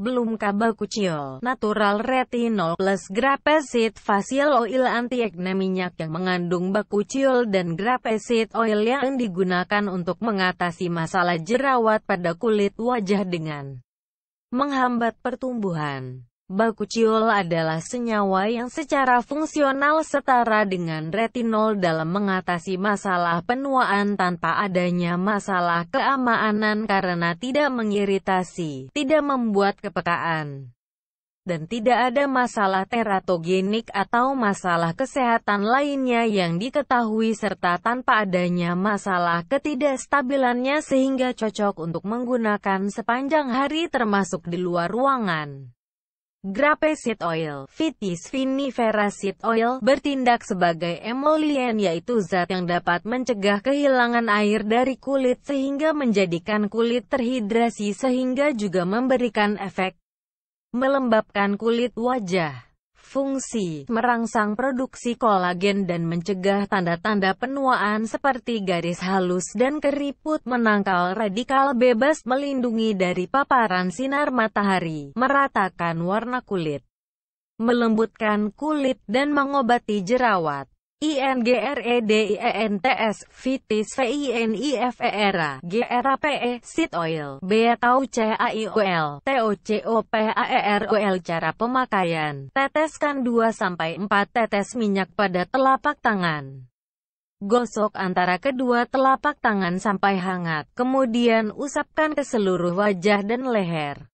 Belum kabel kucil, natural retinol plus seed facial oil anti-acne minyak yang mengandung bakucil dan seed oil yang digunakan untuk mengatasi masalah jerawat pada kulit wajah dengan menghambat pertumbuhan. Bakuchiol adalah senyawa yang secara fungsional setara dengan retinol dalam mengatasi masalah penuaan tanpa adanya masalah keamanan karena tidak mengiritasi, tidak membuat kepekaan, dan tidak ada masalah teratogenik atau masalah kesehatan lainnya yang diketahui serta tanpa adanya masalah ketidakstabilannya sehingga cocok untuk menggunakan sepanjang hari termasuk di luar ruangan. Grape seed oil, Vitis vinifera seed oil, bertindak sebagai emolien yaitu zat yang dapat mencegah kehilangan air dari kulit sehingga menjadikan kulit terhidrasi sehingga juga memberikan efek melembabkan kulit wajah fungsi, merangsang produksi kolagen dan mencegah tanda-tanda penuaan seperti garis halus dan keriput, menangkal radikal bebas, melindungi dari paparan sinar matahari, meratakan warna kulit, melembutkan kulit, dan mengobati jerawat. INGREDIENTS, Vitis VINIFERA, GRAPE, Seed Oil, BETAU CAIOL, TOCOPAEROL Cara pemakaian, teteskan 2-4 tetes minyak pada telapak tangan. Gosok antara kedua telapak tangan sampai hangat, kemudian usapkan ke seluruh wajah dan leher.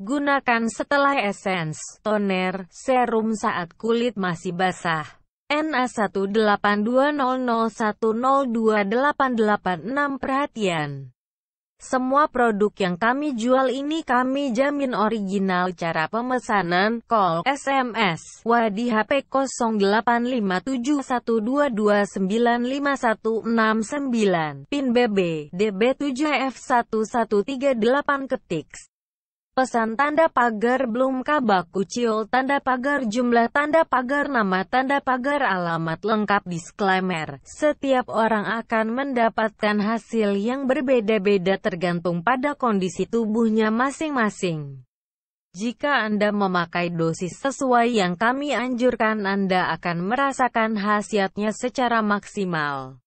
Gunakan setelah esens, toner, serum saat kulit masih basah. NA18200102886 perhatian. Semua produk yang kami jual ini kami jamin original cara pemesanan, call, SMS, wadi HP 085712295169, PIN BB, DB7F1138 ketik. Pesan tanda pagar belum kabak kucil tanda pagar jumlah tanda pagar nama tanda pagar alamat lengkap disclaimer. Setiap orang akan mendapatkan hasil yang berbeda-beda tergantung pada kondisi tubuhnya masing-masing. Jika Anda memakai dosis sesuai yang kami anjurkan Anda akan merasakan khasiatnya secara maksimal.